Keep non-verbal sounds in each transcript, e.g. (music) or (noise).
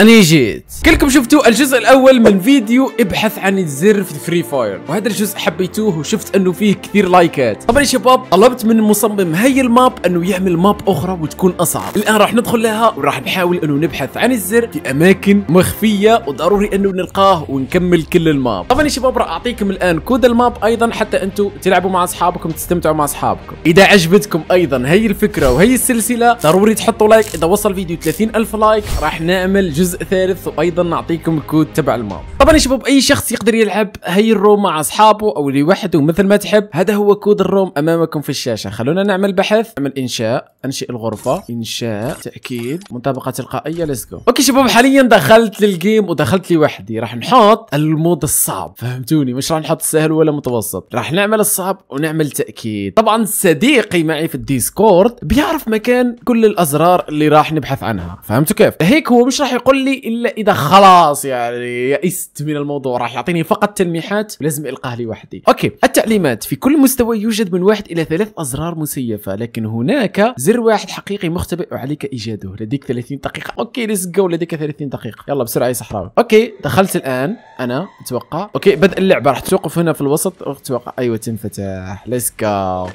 أنا جيت كلكم شفتوا الجزء الأول من فيديو ابحث عن الزر في فري فاير وهذا الجزء حبيتوه وشفت أنه فيه كثير لايكات طبعا يا شباب طلبت من مصمم هاي الماب أنه يعمل ماب أخرى وتكون أصعب الآن راح ندخل لها وراح نحاول أنه نبحث عن الزر في أماكن مخفية وضروري أنه نلقاه ونكمل كل الماب طبعا يا شباب راح أعطيكم الآن كود الماب أيضا حتى أنتم تلعبوا مع أصحابكم تستمتعوا مع أصحابكم إذا عجبتكم أيضا هي الفكرة وهي السلسلة ضروري تحطوا لايك إذا وصل فيديو 30 ألف لايك راح نعمل جزء جزء ثالث وايضا نعطيكم الكود تبع الماب طبعا يا شباب اي شخص يقدر يلعب هي الروم مع اصحابه او لوحده مثل ما تحب هذا هو كود الروم امامكم في الشاشه خلونا نعمل بحث نعمل انشاء انشئ الغرفه انشاء تاكيد مطابقه تلقائيه ليتس جو اوكي شباب حاليا دخلت للجيم ودخلت لوحدي راح نحط المود الصعب فهمتوني مش راح نحط سهل ولا متوسط راح نعمل الصعب ونعمل تاكيد طبعا صديقي معي في الديسكورد بيعرف مكان كل الازرار اللي راح نبحث عنها فهمتوا كيف هيك هو مش راح يقول يقول لي الا اذا خلاص يعني يئست من الموضوع راح يعطيني فقط تلميحات لازم القاه لي وحدي اوكي التعليمات في كل مستوى يوجد من واحد الى ثلاث ازرار مسيفه لكن هناك زر واحد حقيقي مختبئ وعليك ايجاده لديك 30 دقيقه اوكي ليتس جو لديك 30 دقيقه يلا بسرعه يا صحراوي اوكي دخلت الان انا اتوقع اوكي بدء اللعبه راح توقف هنا في الوسط اتوقع ايوه تنفتح ليتس جو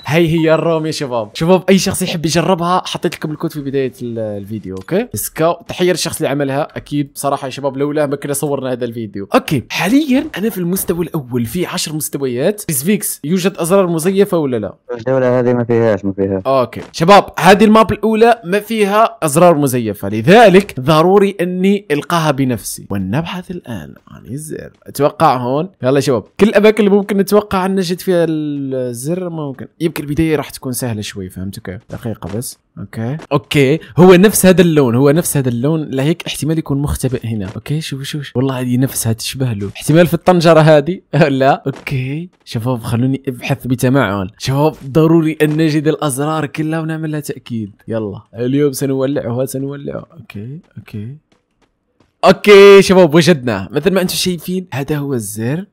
هاي هي الروم يا شباب شباب اي شخص يحب يجربها حطيت لكم الكود في بدايه الفيديو اوكي ليتس جو تحيه للشخص اللي عملها اكيد بصراحه يا شباب لولا ما كنا صورنا هذا الفيديو اوكي حاليا انا في المستوى الاول في 10 مستويات بزفيكس يوجد ازرار مزيفه ولا لا الجوله هذه ما فيهاش ما فيها اوكي شباب هذه الماب الاولى ما فيها ازرار مزيفه لذلك ضروري اني القاها بنفسي ونبحث الان عن الزر اتوقع هون يلا يا شباب كل الاماكن اللي ممكن نتوقع ان نجد فيها الزر ممكن يمكن البدايه راح تكون سهله شوي فهمت كيف دقيقه بس اوكي اوكي هو نفس هذا اللون هو نفس هذا اللون لهيك احتمال يكون مختبئ هنا اوكي شوف شوف, والله هذه نفسها تشبه له احتمال في الطنجره هذه (laughs) لا اوكي شباب خلوني ابحث بتمعن شباب ضروري ان نجد الازرار كلها ونعمل لها تاكيد يلا اليوم سنولعها سنولعها اوكي اوكي اوكي شباب وجدناه مثل ما انتم شايفين هذا هو الزر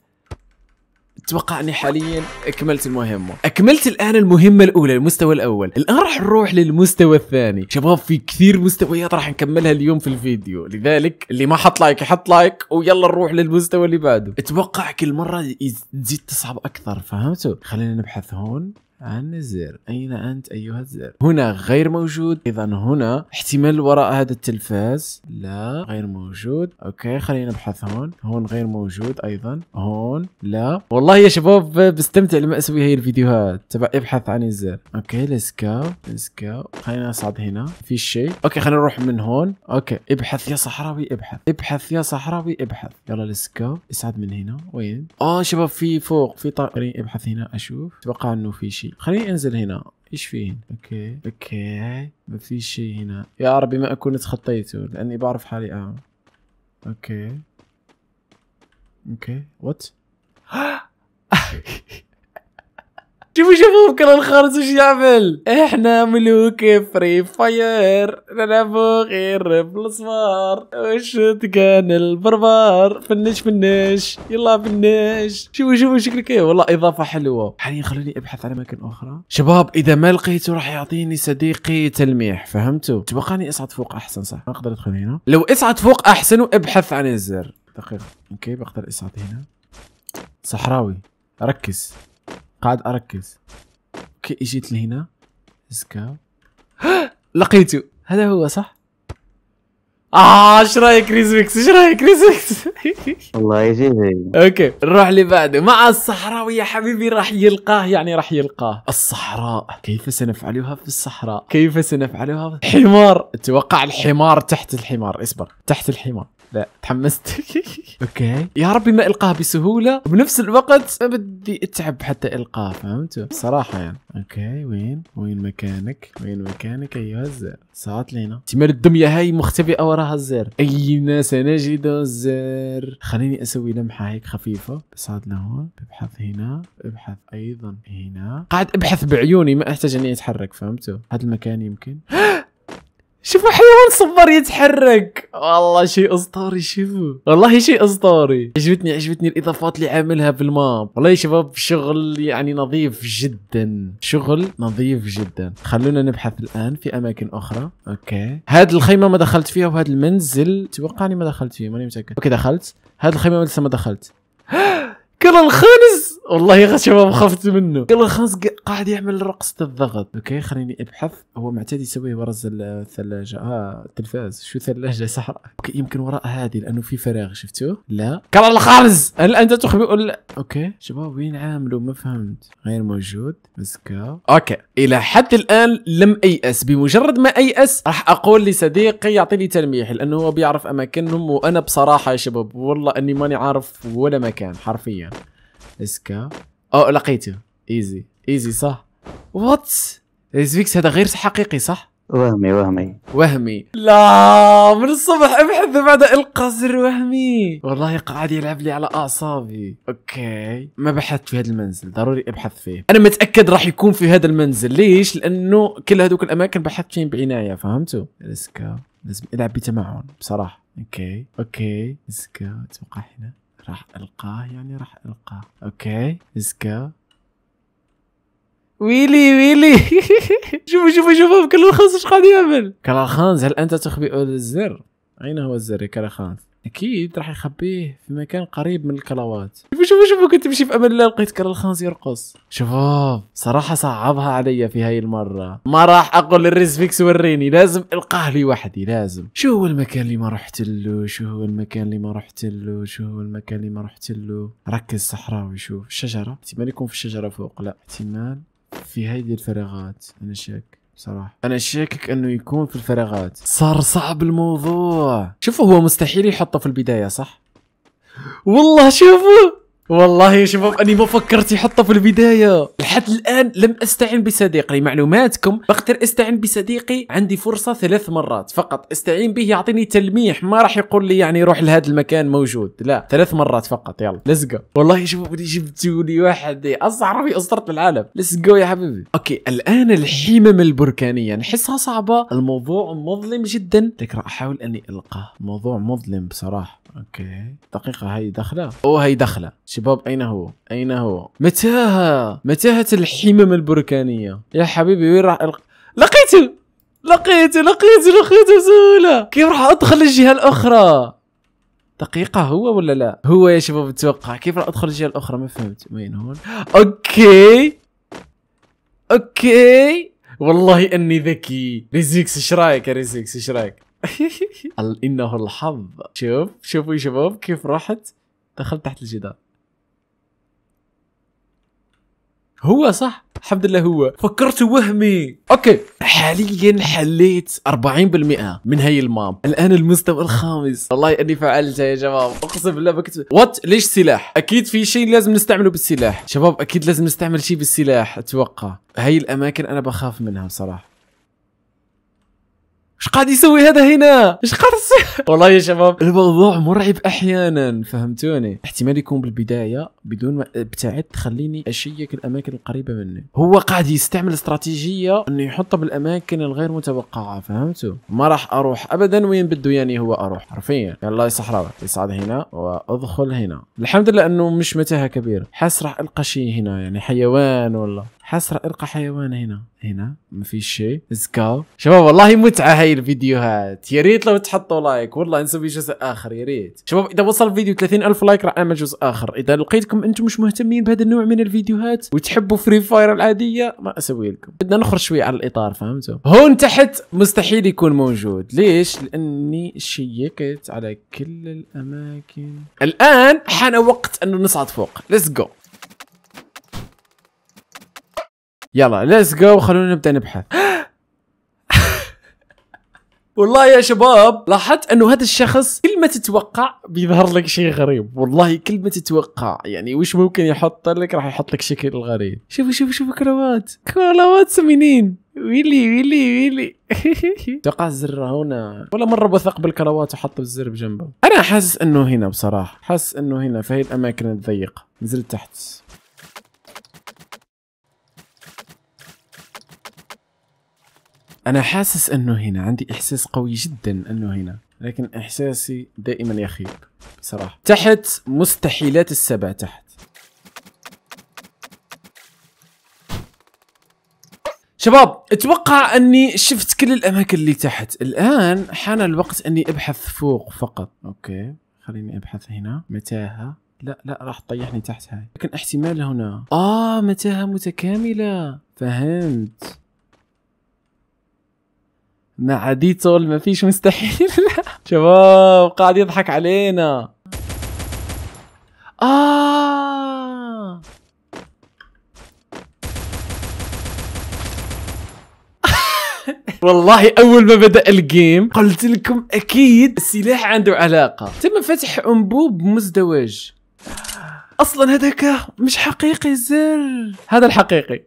اتوقع اني حاليا اكملت المهمه اكملت الان المهمه الاولى المستوى الاول الان راح نروح للمستوى الثاني شباب في كثير مستويات راح نكملها اليوم في الفيديو لذلك اللي ما حط لايك يحط لايك ويلا نروح للمستوى اللي بعده اتوقع كل مره تزيد تصعب اكثر فهمتوا خلينا نبحث هون عن الزر أين أنت أيها الزر هنا غير موجود إذا هنا احتمال وراء هذا التلفاز لا غير موجود أوكي خلينا نبحث هون هون غير موجود أيضا هون لا والله يا شباب بستمتع لما أسوي هاي الفيديوهات تبع ابحث عن الزر أوكي ليتس جو ليتس جو خلينا نصعد هنا في شيء أوكي خلينا نروح من هون أوكي ابحث يا صحراوي ابحث ابحث يا صحراوي ابحث يلا ليتس جو اسعد من هنا وين آه شباب في فوق في طائرين ابحث هنا أشوف أتوقع إنه في شيء شيء خليني انزل هنا ايش فيه اوكي اوكي ما في شيء هنا يا ربي ما اكون تخطيته لاني بعرف حالي اه اوكي اوكي وات (laughs) شوفوا شوفوا بكره الخرز وش يعمل احنا ملوك فري فاير نلعبوا غير بالصفار وش تكان البربار فنش فنش يلا فنش شوفوا شوفوا شكلك كيف والله اضافه حلوه حاليا خلوني ابحث عن اماكن اخرى شباب اذا ما لقيته راح يعطيني صديقي تلميح فهمتوا تبقاني اصعد فوق احسن صح ما اقدر ادخل هنا لو اصعد فوق احسن وابحث عن الزر دقيقه اوكي بقدر اصعد هنا صحراوي ركز قاعد اركز اوكي اجيت لهنا زكا (gasps) لقيته هذا هو صح اه ايش رايك ريزمكس ايش رايك ريزمكس (laughs) الله يجيب اوكي نروح اللي بعده مع الصحراوي يا حبيبي راح يلقاه يعني راح يلقاه الصحراء كيف سنفعلها في الصحراء كيف سنفعلها حمار اتوقع الحمار تحت الحمار اصبر تحت الحمار لا تحمست اوكي يا ربي ما القاه بسهوله وبنفس الوقت ما بدي اتعب حتى القاه فهمتوا صراحه يعني اوكي وين وين مكانك وين مكانك ايها الزر صارت لينا تمر الدميه هاي مختبئه وراها الزر ناس سنجد الزر خليني اسوي لمحه هيك خفيفه صارت لهون ابحث هنا ابحث ايضا هنا قاعد ابحث بعيوني ما احتاج اني اتحرك فهمتوا هذا المكان يمكن (gasps) شوفوا حيوان صبر يتحرك والله شيء اسطوري شوفوا والله شيء اسطوري عجبتني عجبتني الاضافات اللي عاملها في الماب والله يا شباب شغل يعني نظيف جدا شغل نظيف جدا خلونا نبحث الان في اماكن اخرى اوكي هاد الخيمه ما دخلت فيها وهذا المنزل توقعني ما دخلت فيه ماني متاكد اوكي دخلت هاد الخيمه لسه ما دخلت (gasps) كل الخيمه والله يا شباب آه. خفت منه قبل خلاص قاعد يعمل رقصة الضغط اوكي خليني ابحث هو معتاد يسويه ورا الثلاجة اه التلفاز شو ثلاجة صحراء اوكي يمكن وراء هذه لانه في فراغ شفتوه لا كرر الخارز هل انت تخبئ اوكي شباب وين عامله ما فهمت غير موجود مسكه اوكي الى حد الان لم ايأس بمجرد ما ايأس راح اقول لصديقي يعطيني تلميح لانه هو بيعرف اماكنهم وانا بصراحة يا شباب والله اني ماني عارف ولا مكان حرفيا اسكا او لقيته ايزي ايزي صح وات ريزفيكس هذا غير حقيقي صح وهمي وهمي وهمي لا من الصبح ابحث بعد القصر وهمي والله قاعد يلعب لي على اعصابي اوكي ما بحثت في هذا المنزل ضروري ابحث فيه انا متاكد راح يكون في هذا المنزل ليش لانه كل هذوك الاماكن بحثت فيهم بعنايه فهمتوا لسكا لازم العب بتمعن بصراحه اوكي اوكي لسكا اتوقع هنا راح القاه يعني راح القاه اوكي ليتس جو ويلي ويلي (laughs) شوفوا شوفوا شوفوا كل الخنز ايش قاعد يعمل كراخانز هل انت تخبئ الزر؟ اين هو الزر يا كراخانز؟ اكيد راح يخبيه في مكان قريب من الكلاوات شوفوا شوفوا شوفوا كنت مشي في امل الله لقيت كرا الخنز يرقص شوفوا صراحه صعبها علي في هاي المره ما راح اقول للريز فيكس وريني لازم القاه لي وحدي لازم شو هو المكان اللي ما رحت له شو هو المكان اللي ما رحت له شو هو المكان اللي ما رحت له ركز صحراوي شوف الشجره احتمال يكون في الشجره فوق لا احتمال في هيدي الفراغات انا شاك صراحه انا شاكك انه يكون في الفراغات صار صعب الموضوع شوفوا هو مستحيل يحطه في البدايه صح والله شوفوا والله يا شباب اني ما فكرت يحطه في البداية لحد الآن لم أستعن بصديق لمعلوماتكم بقدر أستعن بصديقي عندي فرصة ثلاث مرات فقط استعين به يعطيني تلميح ما راح يقول لي يعني روح لهذا المكان موجود لا ثلاث مرات فقط يلا ليتس والله يا شباب جبتوا لي واحد أصعر أصدرت في العالم ليتس يا حبيبي أوكي الآن الحمم البركانية نحسها صعبة الموضوع مظلم جدا لك راح أحاول أني ألقاه موضوع مظلم بصراحة أوكي دقيقة هاي دخلة أو هاي دخلة شباب أين هو؟ أين هو؟ متاهة متاهة الحمم البركانية يا حبيبي وين راح لقيته لقيته لقيته لقيته بسهولة كيف راح أدخل الجهة الأخرى؟ دقيقة هو ولا لا؟ هو يا شباب اتوقع كيف راح أدخل الجهة الأخرى ما فهمت وين هون؟ أوكي أوكي والله اني ذكي ريزيكس ايش رايك يا ريزيكس ايش رايك (laughs) انه الحظ شوف شوفوا يا شباب كيف رحت دخلت تحت الجدار هو صح الحمد لله هو فكرت وهمي اوكي حاليا حليت 40% من هي المام الان المستوى الخامس والله اني فعلتها يا شباب اقسم بالله ما كنت وات ليش سلاح اكيد في شيء لازم نستعمله بالسلاح شباب اكيد لازم نستعمل شيء بالسلاح اتوقع هي الاماكن انا بخاف منها بصراحه اش قاعد يسوي هذا هنا اش قاعد (laughs) والله يا شباب الموضوع مرعب احيانا فهمتوني احتمال يكون بالبدايه بدون ما ابتعد خليني اشيك الاماكن القريبه مني هو قاعد يستعمل استراتيجيه انه يحطه بالاماكن الغير متوقعه فهمتوا ما راح اروح ابدا وين بده يعني هو اروح حرفيا يلا يا صحراء يصعد هنا وادخل هنا الحمد لله انه مش متاهه كبيره حاس راح القى شيء هنا يعني حيوان ولا حسره ارقى حيوان هنا هنا ما فيش شيء ليتس جو شباب والله متعة هاي الفيديوهات يا ريت لو تحطوا لايك والله نسوي جزء آخر يا ريت شباب إذا وصل الفيديو 30 ألف لايك راح أعمل جزء آخر إذا لقيتكم أنتم مش مهتمين بهذا النوع من الفيديوهات وتحبوا فري فاير العادية ما أسوي لكم بدنا نخرج شوي على الإطار فهمتوا هون تحت مستحيل يكون موجود ليش لأني شيكت على كل الأماكن الآن حان وقت أنه نصعد فوق ليتس جو يلا ليتس جو خلونا نبدا نبحث (laughs) والله يا شباب لاحظت انه هذا الشخص كل ما تتوقع بيظهر لك شيء غريب والله كل ما تتوقع يعني وش ممكن يحط لك راح يحط لك شكل غريب شوفوا شوفوا شوفوا كروات كروات سمينين ويلي ويلي ويلي (laughs) توقع الزر هنا ولا مره بثق بالكروات وحط الزر بجنبه انا حاسس انه هنا بصراحه حاسس انه هنا في هي الاماكن الضيقه نزلت تحت انا حاسس انه هنا عندي احساس قوي جدا انه هنا لكن احساسي دائما يخيب بصراحه تحت مستحيلات السبع تحت شباب اتوقع اني شفت كل الاماكن اللي تحت الان حان الوقت اني ابحث فوق فقط اوكي خليني ابحث هنا متاهه لا لا راح تطيحني تحت هاي لكن احتمال هنا اه متاهه متكامله فهمت مع ديتول فيش مستحيل (laughs) شباب قاعد يضحك علينا آه (laughs) والله اول ما بدا الجيم قلت لكم اكيد السلاح عنده علاقه تم فتح انبوب مزدوج اصلا هذاك مش حقيقي الزر هذا الحقيقي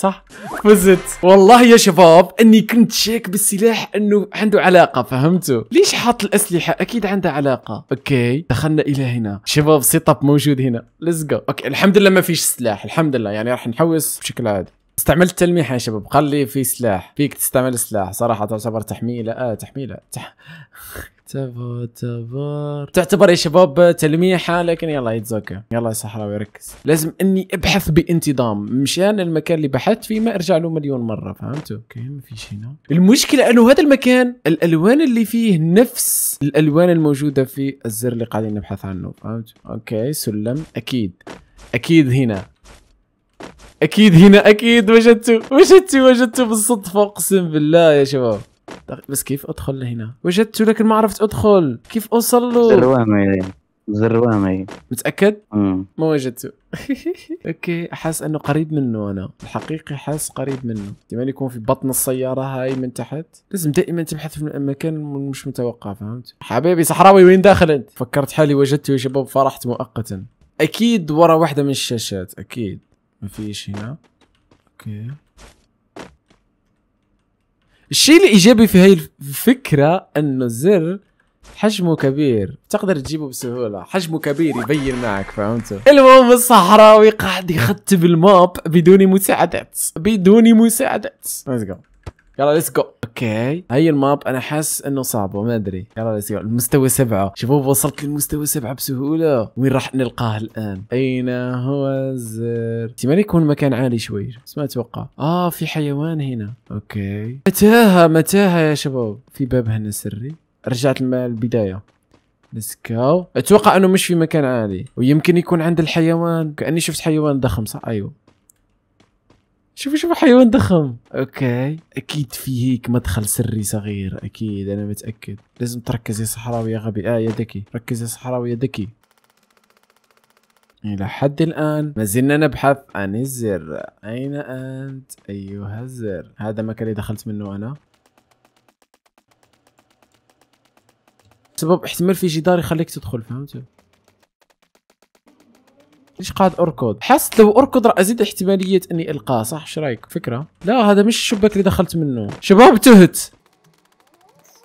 صح فزت والله يا شباب اني كنت شاك بالسلاح انه عنده علاقه فهمتوا ليش حاط الاسلحه اكيد عندها علاقه اوكي دخلنا الى هنا شباب سيت اب موجود هنا ليتس جو اوكي الحمد لله ما فيش سلاح الحمد لله يعني راح نحوس بشكل عادي استعملت تلميح يا شباب قال لي في سلاح فيك تستعمل سلاح صراحه تعتبر تحميله اه تحميله تح... (laughs) تبو تبر تعتبر يا شباب تلميحه لكن يلا يتزوكا يلا يا صحراوي ركز لازم اني ابحث بانتظام مشان المكان اللي بحثت فيه ما ارجع له مليون مره فهمتوا اوكي ما فيش هنا نعم. المشكله انه هذا المكان الالوان اللي فيه نفس الالوان الموجوده في الزر اللي قاعدين نبحث عنه فهمتوا اوكي سلم اكيد اكيد هنا اكيد هنا اكيد وجدته وجدته وجدته بالصدفه اقسم بالله يا شباب بس كيف ادخل لهنا وجدته لكن ما عرفت ادخل كيف اوصل له زروامي زروامي متاكد مم. ما وجدته (laughs) اوكي حاس انه قريب منه انا الحقيقي حاس قريب منه دائما يكون في بطن السياره هاي من تحت لازم دائما تبحث في مكان مش متوقع فهمت حبيبي صحراوي وين داخل انت فكرت حالي وجدته يا شباب فرحت مؤقتا اكيد ورا واحده من الشاشات اكيد ما فيش هنا اوكي الشيء الايجابي في هاي الفكره انه الزر حجمه كبير تقدر تجيبه بسهولة حجمه كبير يبين معك فهمت المهم الصحراوي قاعد يخطب الماب بدون مساعدات بدون مساعدات ليتس جو يلا ليتس جو اوكي هي الماب انا حاسس انه صعبه ما ادري يلا ليتس جو المستوى سبعه شوفوا وصلت للمستوى سبعه بسهوله وين راح نلقاه الان اين هو الزر احتمال يكون مكان عالي شوي بس ما اتوقع اه في حيوان هنا اوكي متاهه متاهه يا شباب في باب هنا سري رجعت للبدايه جو اتوقع انه مش في مكان عالي ويمكن يكون عند الحيوان كاني شفت حيوان ضخم صح ايوه شوفوا شوفوا حيوان ضخم اوكي اكيد في هيك مدخل سري صغير اكيد انا متاكد لازم تركز يا صحراوي يا غبي اه يا ذكي ركز يا صحراوي يا ذكي إلى حد الآن ما زلنا نبحث عن الزر أين أنت أيها الزر هذا المكان اللي دخلت منه أنا سبب احتمال في جدار يخليك تدخل فهمت ليش قاعد اركض حس لو اركض راح ازيد احتماليه اني القاه صح ايش رايك فكره لا هذا مش الشباك اللي دخلت منه شباب تهت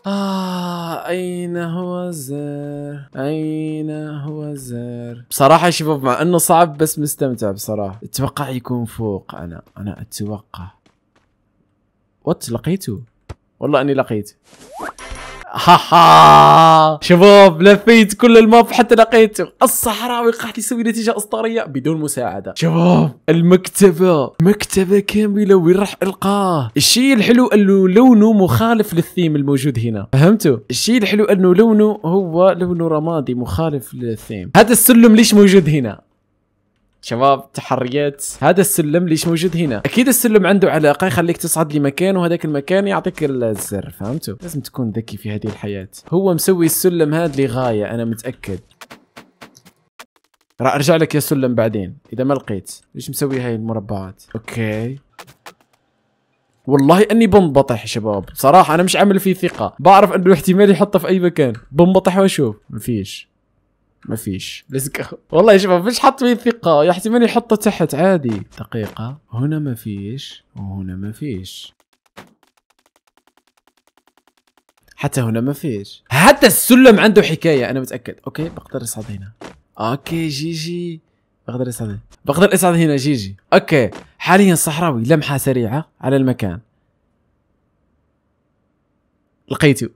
آه أين هو الزر؟ أين هو الزر؟ بصراحة شباب مع إنه صعب بس مستمتع بصراحة، أتوقع يكون فوق أنا، أنا أتوقع. وات لقيته؟ والله إني لقيته. ها ها شباب لفيت كل الماب حتى لقيته الصحراوي قاعد يسوي نتيجه اسطوريه بدون مساعده شباب المكتبه مكتبه كامله وين راح القاه الشيء الحلو انه لونه مخالف للثيم الموجود هنا فهمتوا الشيء الحلو انه لونه هو لونه رمادي مخالف للثيم هذا السلم ليش موجود هنا شباب تحريات هذا السلم ليش موجود هنا اكيد السلم عنده علاقه يخليك تصعد لمكان وهذاك المكان يعطيك الزر فهمتوا لازم تكون ذكي في هذه الحياه هو مسوي السلم هذا لغايه انا متاكد راح ارجع لك يا سلم بعدين اذا ما لقيت ليش مسوي هاي المربعات اوكي والله اني بنبطح يا شباب صراحه انا مش عامل فيه ثقه بعرف انه احتمال يحطه في اي مكان بنبطح واشوف مفيش ما فيش ليتس جو والله شوف ما فيش حط فيه ثقه يحتمل يحطه تحت عادي دقيقه هنا ما فيش وهنا ما فيش حتى هنا ما فيش حتى السلم عنده حكايه انا متاكد اوكي بقدر اصعد هنا اوكي جي جي بقدر اصعد هنا بقدر اصعد هنا جي جي اوكي حاليا صحراوي لمحه سريعه على المكان لقيته (laughs)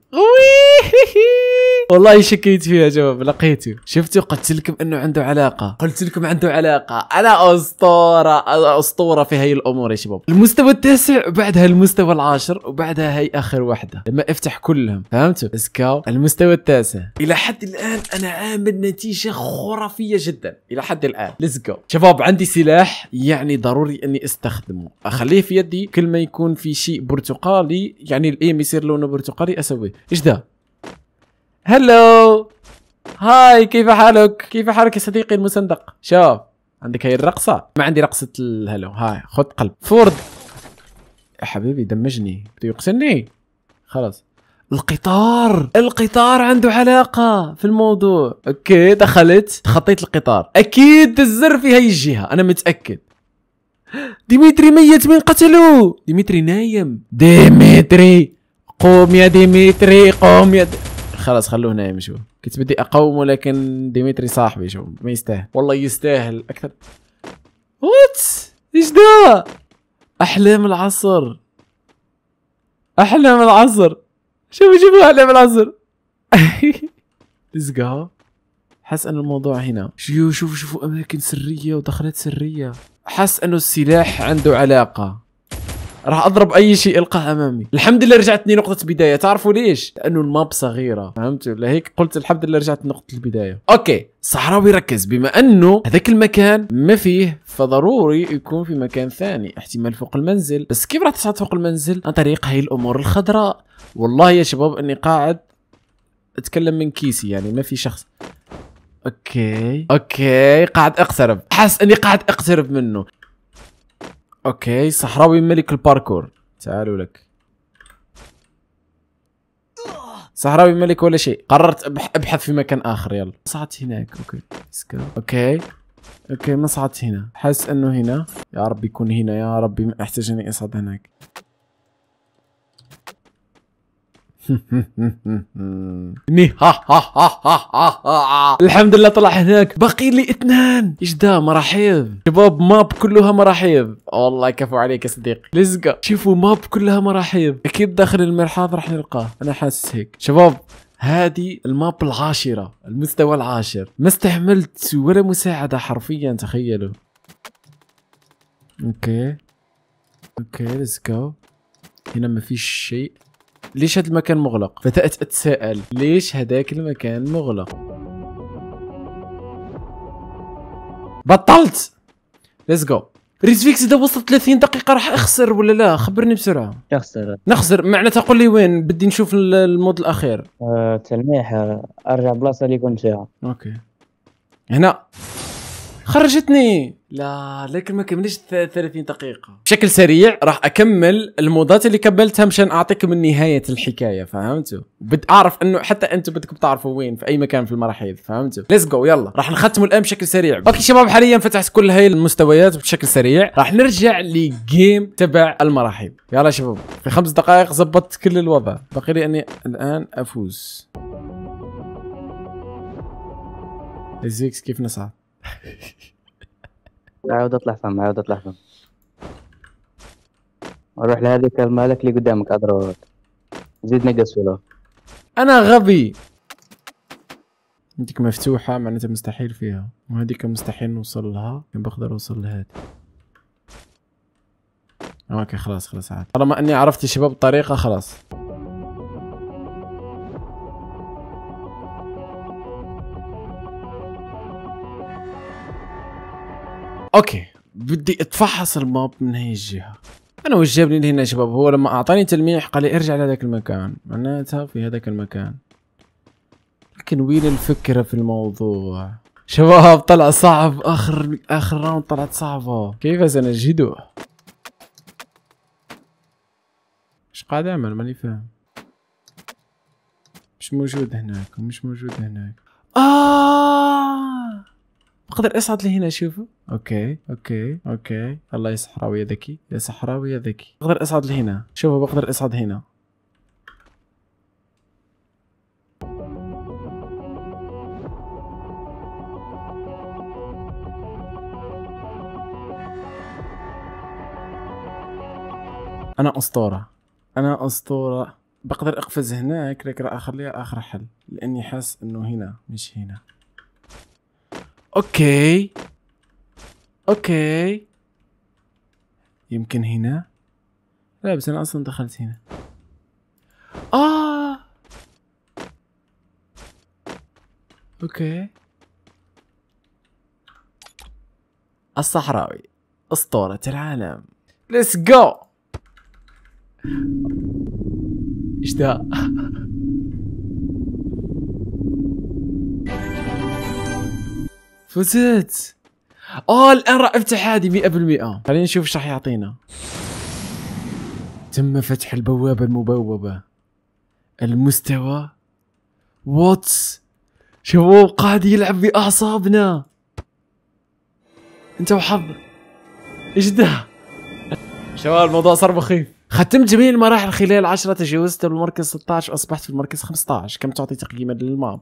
والله شكيت فيها شباب لقيته شفتي قلت لكم انه عنده علاقه قلت لكم عنده علاقه انا اسطوره انا اسطوره في هاي الامور يا شباب المستوى التاسع وبعدها المستوى العاشر وبعدها هي اخر واحده لما افتح كلهم فهمتوا اسكاو المستوى التاسع الى حد الان انا عامل نتيجه خرافيه جدا الى حد الان ليتس جو شباب عندي سلاح يعني ضروري اني استخدمه اخليه في يدي كل ما يكون في شيء برتقالي يعني الايم يصير لونه برتقالي اسويه ايش ده هلو هاي كيف حالك كيف حالك يا صديقي المسندق؟ شوف عندك هاي الرقصة ما عندي رقصة الهلو هاي خذ قلب فورد يا حبيبي دمجني بده يقتلني خلاص القطار القطار عنده علاقة في الموضوع اوكي دخلت تخطيت القطار اكيد الزر في هاي الجهة انا متأكد ديمتري ميت من قتله ديمتري نايم ديمتري قوم يا ديمتري قوم يا دي... خلاص خلوه نايم شو كنت بدي اقومه لكن ديمتري صاحبي شو ما يستاهل والله يستاهل اكثر وات ايش ده احلام العصر احلام العصر شوفوا شوفوا احلام العصر لزقها (laughs) حس ان الموضوع هنا شو شوفوا شوفوا اماكن سريه ودخلات سريه حس انه السلاح عنده علاقه راح اضرب اي شيء القاه امامي الحمد لله رجعت لي نقطه بدايه تعرفوا ليش لانه الماب صغيره فهمت ولا هيك قلت الحمد لله رجعت لنقطه البدايه اوكي صحراوي ركز بما انه هذاك المكان ما فيه فضروري يكون في مكان ثاني احتمال فوق المنزل بس كيف راح تصعد فوق المنزل عن طريق هاي الامور الخضراء والله يا شباب اني قاعد اتكلم من كيسي يعني ما في شخص اوكي اوكي قاعد اقترب حاسس اني قاعد اقترب منه اوكي صحراوي ملك الباركور تعالوا لك صحراوي ملك ولا شيء قررت ابحث في مكان اخر يلا صعدت هناك اوكي ليتس اوكي اوكي ما صعدت هنا حاسس انه هنا يا رب يكون هنا يا ربي ما احتاج اني اصعد هناك (laughs) الحمد لله طلع هناك باقي لي اثنان ايش ذا مراحيض شباب ماب كلها مراحيض والله كفو عليك يا صديقي لزقه شوفوا ماب كلها مراحيض اكيد داخل المرحاض راح نلقاه انا حاسس هيك شباب هذه الماب العاشرة المستوى العاشر ما استعملت ولا مساعدة حرفيا تخيلوا اوكي اوكي ليتس جو هنا ما فيش شيء ليش هذا المكان مغلق بدات اتساءل ليش هذاك المكان مغلق بطلت ليتس جو ريزفيكس اذا وصلت 30 دقيقه راح اخسر ولا لا خبرني بسرعه نخسر. نخسر معناتها قول لي وين بدي نشوف المود الاخير أه تلميح آه، ارجع بلاصه اللي كنت فيها اوكي هنا خرجتني لا لكن ما كملش 30 دقيقة بشكل سريع راح أكمل الموضات اللي كملتها مشان أعطيكم نهاية الحكاية فهمتوا؟ بدي أعرف أنه حتى أنتم بدكم تعرفوا وين في أي مكان في المراحيض فهمتوا؟ ليتس جو يلا راح نختموا الآن بشكل سريع أوكي شباب حاليا فتحت كل هاي المستويات بشكل سريع راح نرجع لجيم تبع المراحيض يلا شباب في خمس دقائق زبطت كل الوضع بقي لي أني الآن أفوز ازيكس كيف نصعد عاود اطلع فم عاود اطلع فم روح لهذيك المالك اللي قدامك اضرب زيد نقص ولا انا غبي عندك مفتوحة معناتها مستحيل فيها وهذيك مستحيل نوصل لها بقدر اوصل لهذي اوكي خلاص خلاص عاد طالما اني عرفت الشباب الطريقة خلاص اوكي بدي اتفحص الماب من هي الجهه انا وش جابني لهنا يا شباب هو لما اعطاني تلميح قال لي ارجع لهذاك المكان معناتها في هذاك المكان لكن وين الفكره في الموضوع شباب طلع صعب اخر اخر راوند طلعت صعبه كيف سنجده ايش قاعد اعمل ماني فاهم مش موجود هناك ومش موجود هناك بقدر اصعد لهنا شوفوا اوكي اوكي اوكي الله يا صحراوي ذكي يا صحراوي ذكي بقدر اصعد لهنا شوفوا بقدر اصعد هنا انا اسطوره انا اسطوره بقدر اقفز هناك لكن راح اخليها اخر حل لاني حاس انه هنا مش هنا اوكي اوكي يمكن هنا لا بس انا اصلا دخلت هنا اه اوكي الصحراوي اسطورة العالم ليتس جو ايش ذا فزت اه الان افتح هذه 100% خلينا نشوف ايش راح يعطينا تم فتح البوابة المبوبة المستوى واتس شباب قاعد يلعب بأعصابنا انت وحظ ايش ده شباب الموضوع صار مخيف ختمت جميع المراحل خلال 10 تجاوزت المركز 16 واصبحت في المركز 15 كم تعطي تقييما للماب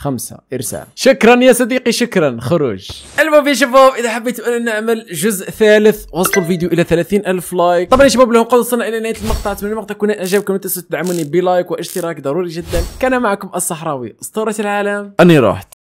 خمسة ارسال شكرا يا صديقي شكرا خروج المهم يا شباب اذا حبيتوا ان نعمل جزء ثالث وصلوا الفيديو الى 30 الف لايك طبعا يا شباب لهم قد وصلنا الى نهايه المقطع اتمنى المقطع يكون اعجبكم تدعموني بلايك واشتراك ضروري جدا كان معكم الصحراوي اسطوره العالم اني رحت